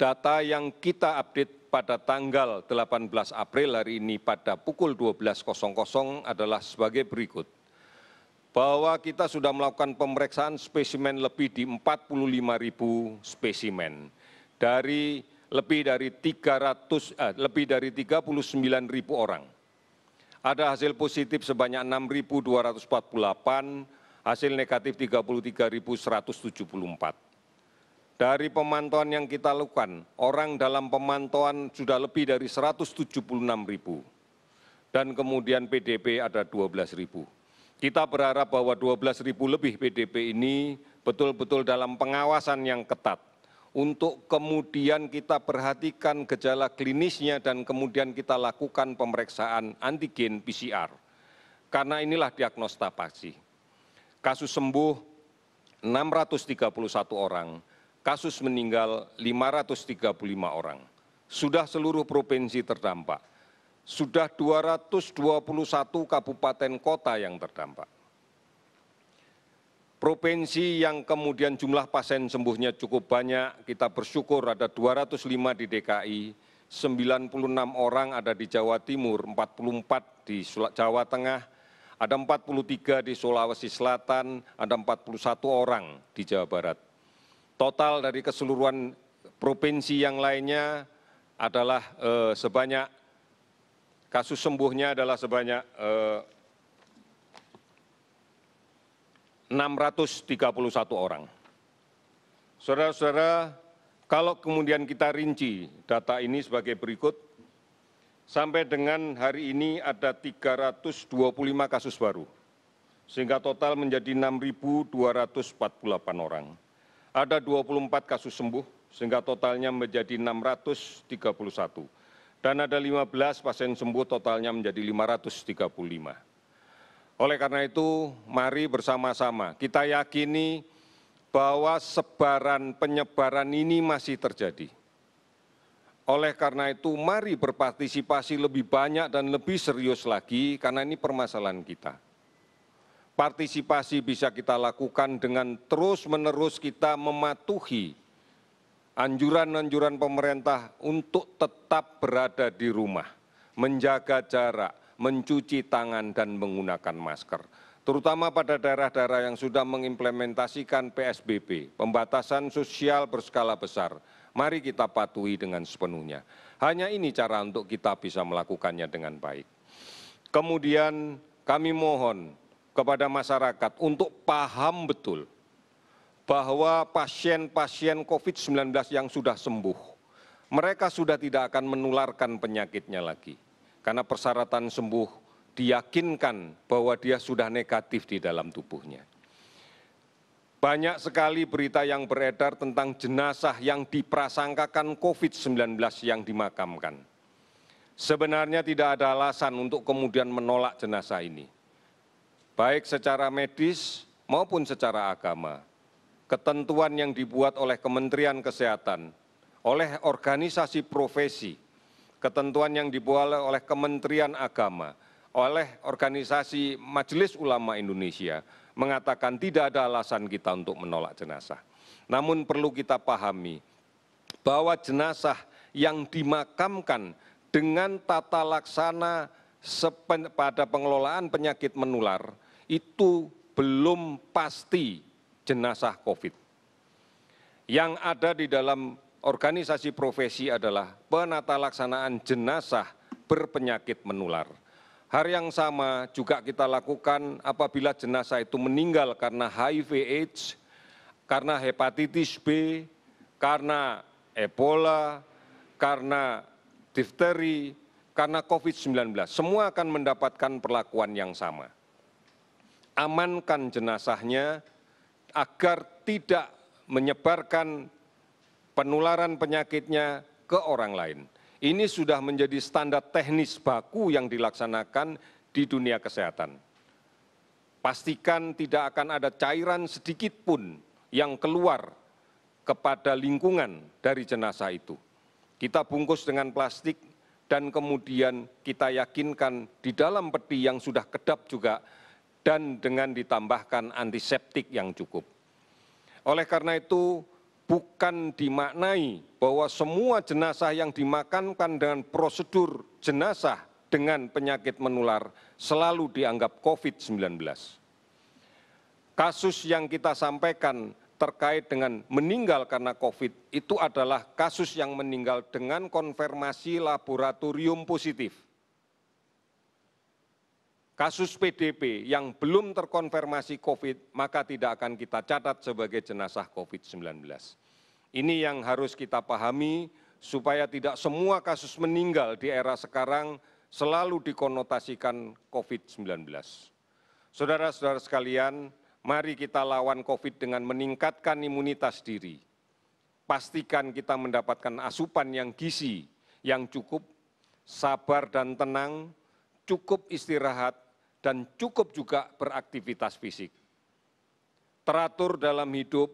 data yang kita update pada tanggal 18 april hari ini pada pukul 12.00 adalah sebagai berikut bahwa kita sudah melakukan pemeriksaan spesimen lebih di empat spesimen dari lebih dari tiga eh, lebih dari 39.000 orang. Ada hasil positif sebanyak 6.248, hasil negatif 33.174 dari pemantauan yang kita lakukan orang dalam pemantauan sudah lebih dari 176 ribu dan kemudian pdp ada 12 ribu kita berharap bahwa 12 ribu lebih pdp ini betul betul dalam pengawasan yang ketat untuk kemudian kita perhatikan gejala klinisnya dan kemudian kita lakukan pemeriksaan antigen PCR karena inilah diagnosta pasti kasus sembuh 631 orang kasus meninggal lima ratus tiga puluh lima orang sudah seluruh provinsi terdampak sudah dua ratus dua puluh satu kabupaten kota yang terdampak Provinsi yang kemudian jumlah pasien sembuhnya cukup banyak, kita bersyukur ada 205 di DKI, 96 orang ada di Jawa Timur, 44 di Jawa Tengah, ada 43 di Sulawesi Selatan, ada 41 orang di Jawa Barat total dari keseluruhan provinsi yang lainnya adalah eh, sebanyak kasus sembuhnya adalah sebanyak eh, enam ratus tiga puluh satu orang. Saudara-saudara, kalau kemudian kita rinci data ini sebagai berikut, sampai dengan hari ini ada 325 kasus baru, sehingga total menjadi 6.248 orang ada dua puluh empat kasus sembuh sehingga totalnya menjadi enam ratus tiga puluh satu dan ada lima belas pasien sembuh totalnya menjadi lima ratus tiga puluh lima oleh karena itu mari bersama-sama kita yakini bahwa sebaran penyebaran ini masih terjadi oleh karena itu mari berpartisipasi lebih banyak dan lebih serius lagi karena ini permasalahan kita partisipasi bisa kita lakukan dengan terus menerus kita mematuhi anjuran anjuran pemerintah untuk tetap berada di rumah, menjaga jarak, mencuci tangan, dan menggunakan masker. Terutama pada daerah-daerah yang sudah mengimplementasikan PSBB, pembatasan sosial berskala besar, mari kita patuhi dengan sepenuhnya. Hanya ini cara untuk kita bisa melakukannya dengan baik. Kemudian kami mohon kepada masyarakat untuk paham betul bahwa pasien pasien covid 19 yang sudah sembuh mereka sudah tidak akan menularkan penyakitnya lagi karena persyaratan sembuh diyakinkan bahwa dia sudah negatif di dalam tubuhnya. Banyak sekali berita yang beredar tentang jenazah yang diprasangkakan COVID-19 yang dimakamkan. Sebenarnya tidak ada alasan untuk kemudian menolak jenazah ini baik secara medis maupun secara agama ketentuan yang dibuat oleh kementerian kesehatan oleh organisasi profesi ketentuan yang dibuat oleh kementerian agama oleh organisasi majelis ulama Indonesia mengatakan tidak ada alasan kita untuk menolak jenazah namun perlu kita pahami bahwa jenazah yang dimakamkan dengan tata laksana pada pengelolaan penyakit menular itu belum pasti jenazah covid yang ada di dalam organisasi profesi adalah penata laksanaan jenazah berpenyakit menular. Hari yang sama juga kita lakukan apabila jenazah itu meninggal karena HIV AIDS, karena hepatitis B, karena Ebola, karena difteri, karena COVID-19. Semua akan mendapatkan perlakuan yang sama amankan jenazahnya agar tidak menyebarkan penularan penyakitnya ke orang lain. Ini sudah menjadi standar teknis baku yang dilaksanakan di dunia kesehatan. Pastikan tidak akan ada cairan sedikit pun yang keluar kepada lingkungan dari jenazah itu. Kita bungkus dengan plastik dan kemudian kita yakinkan di dalam peti yang sudah kedap juga dan dengan ditambahkan antiseptik yang cukup. Oleh karena itu, bukan dimaknai bahwa semua jenazah yang dimakamkan dengan prosedur jenazah dengan penyakit menular selalu dianggap COVID-19. Kasus yang kita sampaikan terkait dengan meninggal karena COVID itu adalah kasus yang meninggal dengan konfirmasi laboratorium positif kasus pdp yang belum terkonfirmasi covid maka tidak akan kita catat sebagai jenazah covid 19 ini yang harus kita pahami supaya tidak semua kasus meninggal di era sekarang selalu dikonotasikan covid 19 saudara-saudara sekalian mari kita lawan covid dengan meningkatkan imunitas diri pastikan kita mendapatkan asupan yang gizi yang cukup sabar dan tenang cukup istirahat dan cukup juga beraktivitas fisik teratur dalam hidup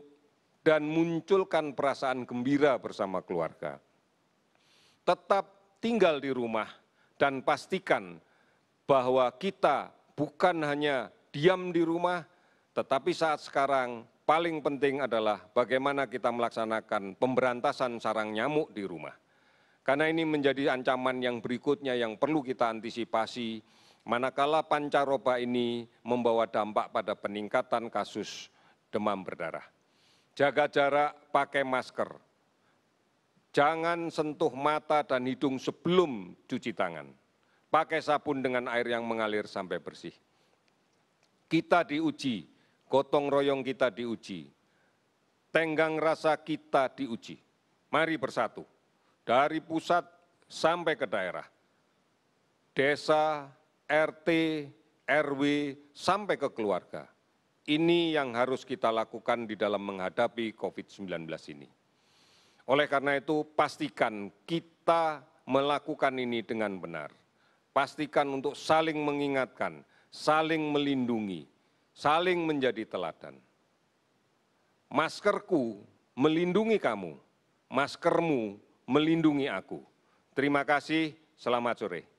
dan munculkan perasaan gembira bersama keluarga. Tetap tinggal di rumah dan pastikan bahwa kita bukan hanya diam di rumah, tetapi saat sekarang paling penting adalah bagaimana kita melaksanakan pemberantasan sarang nyamuk di rumah. Karena ini menjadi ancaman yang berikutnya yang perlu kita antisipasi, manakala pancaroba ini membawa dampak pada peningkatan kasus demam berdarah jaga jarak pakai masker jangan sentuh mata dan hidung sebelum cuci tangan pakai sabun dengan air yang mengalir sampai bersih kita diuji gotong royong kita diuji tenggang rasa kita diuji mari bersatu dari pusat sampai ke daerah desa rt rw sampai ke keluarga ini yang harus kita lakukan di dalam menghadapi covid 19 ini oleh karena itu pastikan kita melakukan ini dengan benar pastikan untuk saling mengingatkan saling melindungi saling menjadi teladan maskerku melindungi kamu maskermu melindungi aku terima kasih selamat sore